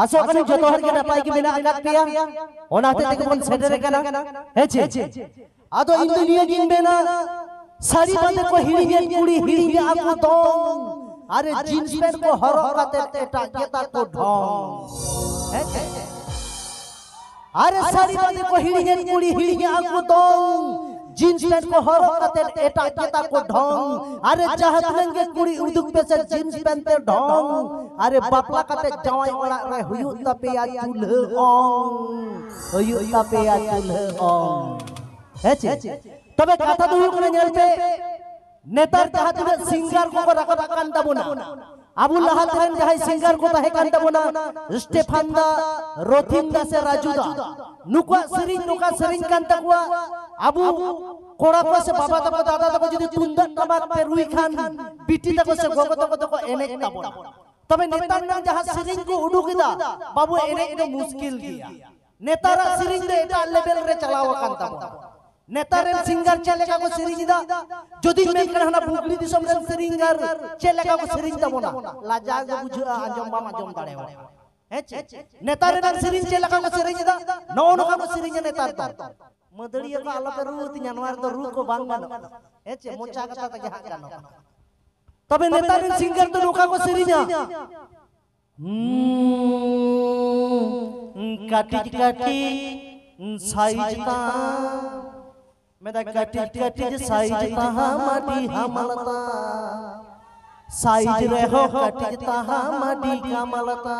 ᱟᱥᱚᱜ ᱠᱟᱹᱱᱟᱹᱧ ᱡᱚᱛᱚ ᱦᱚᱲ ᱜᱮ ᱱᱟᱯᱟᱭ ᱜᱮ ᱢᱮᱱᱟᱜ ᱟᱠᱟᱫ ᱯᱮᱭᱟ ᱚᱱᱟᱛᱮ ᱛᱮᱜᱮ ᱵᱚᱱ ᱥᱮᱴᱮᱨ ᱟᱠᱟᱱᱟ ᱦᱮᱸ ᱪᱮ ᱟᱫᱚ ᱤᱧ ᱫᱚ ᱱᱤᱭᱟᱹ ᱜᱤᱧ ᱢᱮᱱᱟ ᱥᱟᱹᱨᱤ ᱵᱟᱸᱫᱮ ᱠᱚ ᱦᱤᱲᱤᱧᱮᱫ ᱠᱩᱲᱤ ᱦᱤᱲᱤᱧᱮᱫ ᱟᱠᱚ ᱫᱚᱝ আরে জিন্স প্যান্ট কো হরক কাতে এটা গেতা কো ঢং আরে সারি বাদে কো হিড়ি হে কুড়ি হিড়ি হে আকু দং जींस पैंट को हर खातिर एटा केता को ढोंग अरे चाहत लेंगे कुड़ी उदुक पे से जींस पैंट ढोंग अरे बापला काते जवाई ओड़ा रे हुयु तपे या चुल्ह ओंग हुयु तपे या चुल्ह ओंग है छे तबे कथा तो हुयु करे नेतार चाहत सिंगर को रखा कान तबुना আবুল আহাতেরেন যাহাই সিঙ্গার কোথা হেকান তাবনা স্টেফান দা রথিন দা সে রাজু দা নুকা সিরিং নুকা সিরিং কান তাকুয়া আবু কোড়া কো বাবা তাকো দাদা তাকো যদি তুন্দা কামাক পে রুই খান বিটি তাকো সে গগ তাকো তাকো এনেক তাবনা তবে নেতার নাম যাহা সিরিং কো দা বাবু এনে এনে মুশকিল গিয়া নেতারা সিরিং দে এটা লেভেল রে চালাওয়া কান তাবনা নেতারেন সিঙ্গার চেলেকা কো সিরিং দা যদি মেনকান হানা বুগলি দিশম রেন সিরিঙ্গার ᱪᱮᱫ ᱞᱮᱠᱟ ᱠᱚ ᱥᱮᱨᱮᱧ ᱛᱟᱵᱚᱱᱟ ᱞᱟᱡᱟᱜ ᱜᱮ ᱵᱩᱡᱷᱟᱹᱜᱼᱟ ᱟᱸᱡᱚᱢ ᱵᱟᱢ ᱟᱸᱡᱚᱢ ᱫᱟᱲᱮᱭᱟᱜᱼᱟ ᱦᱮᱸ ᱪᱮ ᱱᱮᱛᱟᱨ ᱨᱮᱱᱟᱜ ᱥᱮᱨᱮᱧ ᱪᱮᱫ ᱞᱮᱠᱟ ᱠᱚ ᱥᱮᱨᱮᱧ ᱮᱫᱟ ᱱᱚᱜᱼᱚ ᱱᱚᱝᱠᱟ ᱠᱚ ᱥᱮᱨᱮᱧᱟ ᱱᱮᱛᱟᱨ ᱫᱚ ᱢᱟᱹᱫᱟᱹᱲᱤᱭᱟᱹ ᱠᱚ ᱟᱞᱚᱯᱮ ᱨᱩ ᱟᱹᱛᱤᱧᱟ ᱱᱚᱣᱟ ᱨᱮᱫᱚ ᱨᱩ ᱠᱚ ᱵᱟᱝ ᱜᱟᱱᱚᱜᱼᱟ ᱦᱮᱸ ᱪᱮ ᱢᱚᱪᱟ ᱠᱟᱛᱷᱟ ᱛᱮᱜᱮ ᱦᱟᱸᱜ ᱜᱟᱱᱚᱜᱼᱟ ᱛᱚᱵᱮ ᱱᱮᱛᱟᱨ ᱨᱮᱱ ᱥᱤᱝᱜᱟᱨ ᱫᱚ ᱱᱚᱝᱠᱟ ᱠᱚ ᱥᱮᱨᱮᱧᱟ ᱠᱟᱹᱴᱤᱡ ᱠᱟᱹᱴᱤᱡ ᱥᱟᱭᱤᱡ ᱛᱟᱢ मेरा कटी कटी साइज तहा माटी हमलता साइज रे कटी तहा माटी कमलता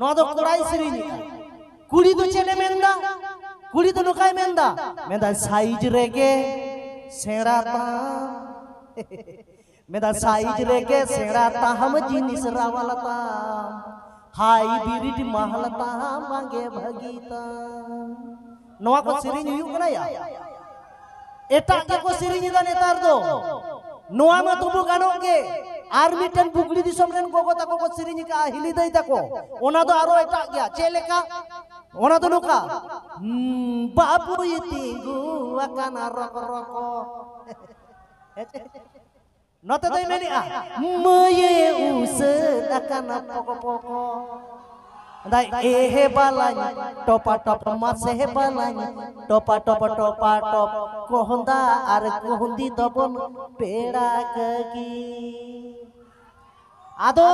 नोआ कोराई सिरिन कुड़ी दो तो चेने तो मेंदा कुड़ी दो तो नुकाय मेंदा मेंदा साइज रे के सेराता मेरा साइज रे के सेराता हम जिनिस रावलता हाई महलता मांगे भगीता noa ko siri nyu yuk naya. Etak ke ko siri nyu dani tardo. Noa ma tubuh kanongke. Army ten bukli di somren ko ko tako ko siri nyu ka ahili dai tako. Ona to aro etak ya. Celeka. Ona to luka. Hmm, babu gua kana roko roko. Nota tay meni ah. ah. Meye usen akana poko দাই এ হে বালাই টপা top মাছে হে বালাই টপা top টপা top কোহন্দা আর কোহন্দি দবন পেড়া কগি আদো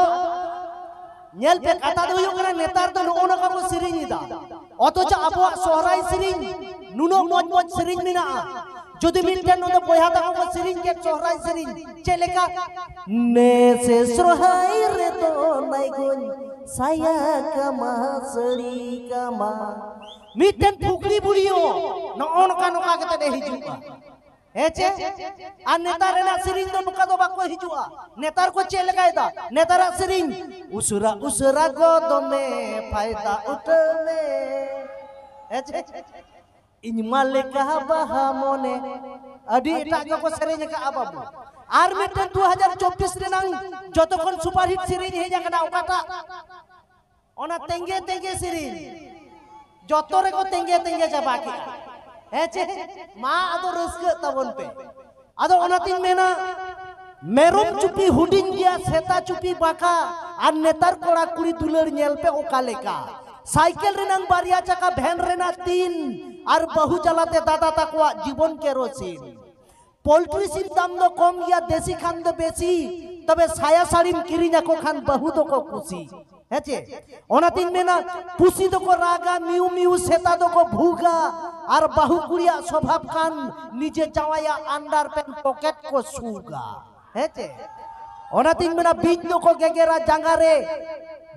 ᱧᱮᱞ ᱯᱮ ᱠᱟᱛᱷᱟ ᱫᱚ ᱦᱩᱭᱩᱜ ᱠᱟᱱᱟ ᱱᱮᱛᱟᱨ ᱫᱚ ᱱᱚᱜᱼᱚ ᱱᱚᱝᱠᱟ ᱠᱚ ᱥᱮᱨᱮᱧ ᱮᱫᱟ ᱚᱛᱚᱪ ᱟᱵᱚᱣᱟᱜ ᱥᱚᱦᱨᱟᱭ ᱥᱮᱨᱮᱧ ᱱᱩᱱᱟᱹᱜ ᱢᱚᱡᱽ ᱢᱚᱡᱽ ᱥᱮᱨᱮᱧ ᱢᱮᱱᱟᱜᱼᱟ যদি মিলতেন নদে বইহা দাও কো সিরিং কে চোহরাই সিরিং চেলেকা নে সে সোহাই রে তো নাই গুন saya kama seri kama miten pukri burio noon ono kanu kaget ada hijau, hijuga heche ar netar rena sering do nuka do bako hijuga netar ko che lagai da netar sering usura usura go do me faida utme heche eh, ini malika baha adi tak ko sering ka ababu ᱟᱨ ᱢᱤᱫᱴᱮᱱ 2024 ᱨᱮᱱᱟᱝ ᱡᱚᱛᱚᱠᱷᱚᱱ super hit ᱥᱮᱨᱮᱧ ᱦᱮᱡ ᱟᱠᱟᱱᱟ ᱚᱠᱟᱴᱟᱜ ᱚᱱᱟ ᱛᱮᱸᱜᱮ ᱛᱮᱸᱜᱮ ᱥᱮᱨᱮᱧ ᱡᱚᱛᱚ ᱨᱮᱠᱚ ᱛᱮᱸᱜᱮ ᱛᱮᱸᱜᱮ ᱪᱟᱵᱟ ᱠᱮᱜᱼᱟ ᱦᱮᱸ ᱪᱮ ᱢᱟ ᱟᱫᱚ ᱨᱟᱹᱥᱠᱟᱹᱜ ᱛᱟᱵᱚᱱ ᱯᱮ ᱟᱫᱚ ᱚᱱᱟᱛᱤᱧ ᱢᱮᱱᱟ ᱢᱮᱨᱚᱢ ᱪᱩᱯᱤ ᱦᱩᱰᱤᱧ ᱜᱮᱭᱟ ᱥᱮᱛᱟ ᱪᱩᱯᱤ ᱵᱟᱠᱟ ᱟᱨ ᱱᱮᱛᱟᱨ ᱠᱚᱲᱟ ᱠᱩᱲᱤ ᱫᱩᱞᱟᱹᱲ ᱧᱮᱞ ᱯᱮ ᱚᱠᱟ ᱞᱮᱠᱟ ᱥᱟᱭᱠᱮᱞ ᱨᱮᱱᱟᱝ ᱵᱟᱨᱭᱟ ᱪᱟᱠᱟ ᱵᱷᱮᱱ ᱨᱮᱱᱟᱜ ᱛᱤᱱ ᱟᱨ ᱵᱟᱹᱦᱩ ᱡᱟᱞᱟᱛᱮ ᱫᱟᱫᱟ ᱛᱟᱠᱚᱣᱟᱜ ᱡᱤᱵᱚᱱ ᱠᱮᱨᱳᱥᱤᱱ পোলট্রি সিম দাম তো কম গিয়া দেশি খান তো বেশি তবে সায়া সারিম কিরিনা কো খান বহুত কো খুশি হেচে ওনা মেনা পুষি দোকো রাগা মিউ মিউ সেতা দোকো ভুগা আর বাহু কুড়িয়া স্বভাব কান নিজে চাওয়াইয়া আন্ডার প্যান্ট পকেট কো সুগা হেচে ওনা মেনা বীজ দোকো গেগেরা জাঙ্গারে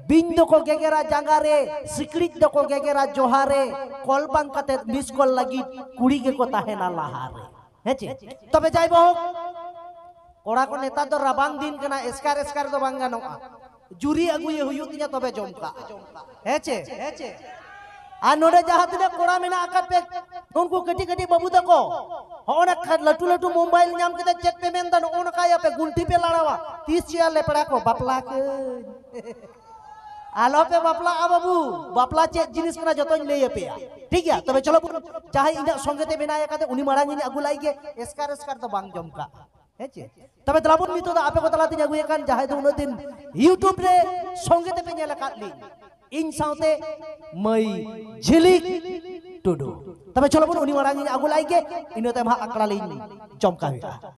বিন দোকো গেগেরা জাঙ্গারে সিকড়িত দোকো গেগেরা জোহারে কল বাঙ্কাতে মিস কল লাগি কুড়ি কে কো তাহেনা লাহারে তবে যাইব হোক কড়া কো নেতা দো রাবাং দিন কেনা এসকার এসকার তো বাং গানোয়া জুরি আগুয়ে হুয়ু তিনা তবে জমকা হেচে হেচে আর নোডে যাহা তিনে কড়া মেনা আকার পে উনকু কেটি কেটি বাবু দেখো হওনা খাট লাটু লাটু মোবাইল নাম কেতে চেক পেমেন্ট মেন দা নোনা কায়া পে গুন্টি পে লড়াওয়া 30 চেয়ার লে পড়া কো বাপলা কে आलोपे बापला आ बाबू बापला चे जिनिस जो जतों ले पे ठीक है तब चलो चाहे इन संगे ते बेना काते उनी मारा नि अगु लाई एस्कार एस्कार तो बांग जमका हे चे मितो आपे को तलाते अगु एकान चाहे दो दिन यूट्यूब रे संगे ते पे ली इन साउते मई झिलिक टुडू तब चलो उनी मारा नि अगु जमका